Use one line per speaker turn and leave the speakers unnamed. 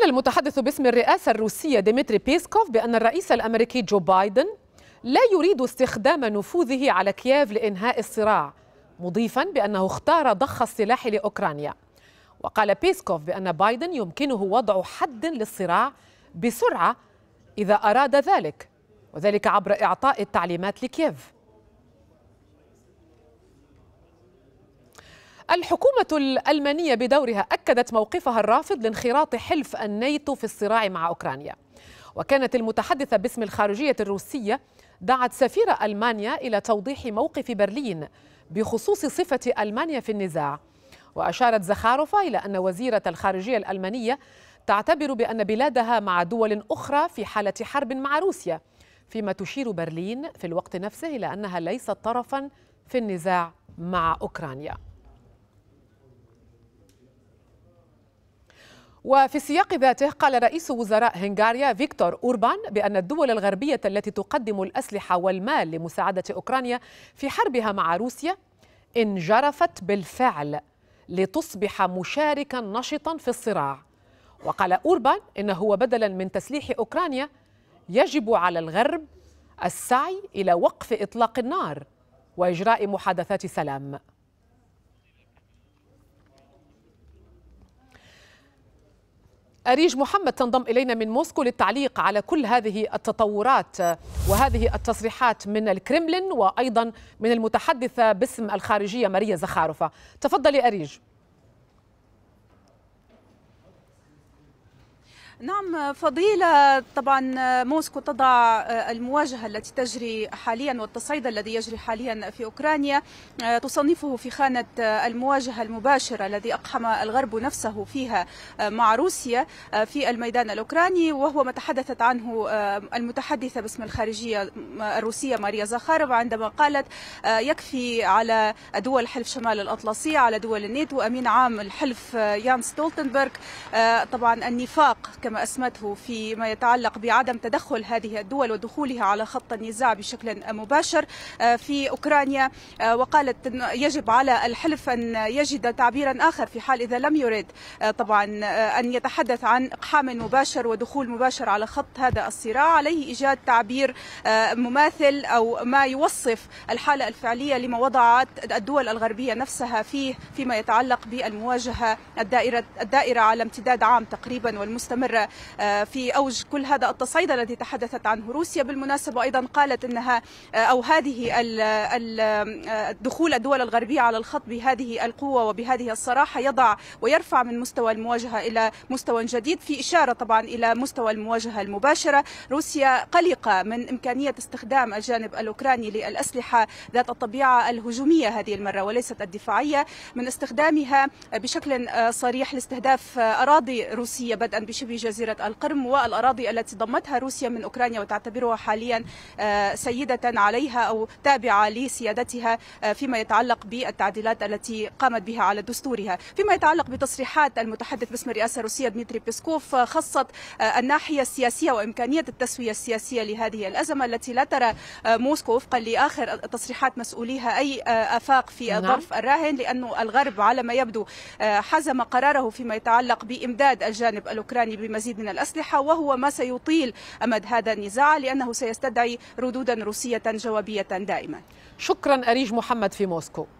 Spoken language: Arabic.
قال المتحدث باسم الرئاسة الروسية ديمتري بيسكوف بأن الرئيس الأمريكي جو بايدن لا يريد استخدام نفوذه على كييف لإنهاء الصراع مضيفا بأنه اختار ضخ السلاح لأوكرانيا وقال بيسكوف بأن بايدن يمكنه وضع حد للصراع بسرعة إذا أراد ذلك وذلك عبر إعطاء التعليمات لكييف الحكومة الألمانية بدورها أكدت موقفها الرافض لانخراط حلف الناتو في الصراع مع أوكرانيا وكانت المتحدثة باسم الخارجية الروسية دعت سفير ألمانيا إلى توضيح موقف برلين بخصوص صفة ألمانيا في النزاع وأشارت زخاروفا إلى أن وزيرة الخارجية الألمانية تعتبر بأن بلادها مع دول أخرى في حالة حرب مع روسيا فيما تشير برلين في الوقت نفسه إلى أنها ليست طرفا في النزاع مع أوكرانيا وفي السياق ذاته قال رئيس وزراء هنغاريا فيكتور أوربان بأن الدول الغربية التي تقدم الأسلحة والمال لمساعدة أوكرانيا في حربها مع روسيا انجرفت بالفعل لتصبح مشاركا نشطا في الصراع وقال أوربان إنه بدلا من تسليح أوكرانيا يجب على الغرب السعي إلى وقف إطلاق النار وإجراء محادثات سلام أريج محمد تنضم إلينا من موسكو للتعليق على كل هذه التطورات وهذه التصريحات من الكرملين وأيضا من المتحدثة باسم الخارجية ماريا زخارفة تفضلي أريج
نعم فضيلة طبعا موسكو تضع آه، المواجهة التي تجري حاليا والتصعيد الذي يجري حاليا في أوكرانيا آه، تصنفه في خانة آه، المواجهة المباشرة الذي أقحم الغرب نفسه فيها مع روسيا في الميدان الأوكراني وهو ما تحدثت عنه المتحدثة باسم الخارجية الروسية ماريا زخارف عندما قالت يكفي على دول حلف شمال الأطلسي على دول الناتو أمين عام الحلف يان ستولتنبرغ طبعا النفاق كما أسمته فيما يتعلق بعدم تدخل هذه الدول ودخولها على خط النزاع بشكل مباشر آه، في أوكرانيا آه، وقالت يجب على الحلف أن يجد تعبيرا آخر في حال إذا لم يرد آه، طبعا أن يتحدث عن إقحام مباشر ودخول مباشر على خط هذا الصراع عليه إيجاد تعبير مماثل أو ما يوصف الحالة الفعلية لما وضعت الدول الغربية نفسها فيه فيما يتعلق بالمواجهة الدائرة, الدائرة على امتداد عام تقريبا والمستمرة آه، في أوج كل هذا التصعيد الذي تحدثت عنه روسيا بالمناسبة أيضا قالت أنها آه، أو هذه آه، دخول الدول الغربية على الخط بهذه القوة وبهذه الصراحة يضع ويرفع من مستوى المواجهة إلى مستوى جديد في إشارة طبعا إلى مستوى المواجهة المباشرة روسيا قلقة من إمكانية استخدام الجانب الأوكراني للأسلحة ذات الطبيعة الهجومية هذه المرة وليست الدفاعية من استخدامها بشكل صريح لاستهداف أراضي روسية بدءا بشبه جزيرة القرم والأراضي التي ضمتها روسيا من أوكرانيا وتعتبرها حاليا آه، سيدة عليها أو تابعة لسيادتها آه، فيما يتعلق بالتعديلات التي قامت بها على دستورها فيما يتعلق بتصريحات المتحدث باسم الرئاسة الروسية دمتري بيسكوف آه، خصت الناحية السياسية وإمكانية التسوية السياسية لهذه الأزمة التي لا ترى موسكو وفقا لآخر تصريحات مسؤوليها أي آفاق في الظرف نعم. الراهن لأن الغرب على ما يبدو حزم قراره فيما يتعلق بإمداد الجانب الأوكراني بما المزيد من الأسلحة وهو ما سيطيل أمد هذا النزاع لأنه سيستدعي ردودا روسية جوابية دائما شكرا أريج محمد في موسكو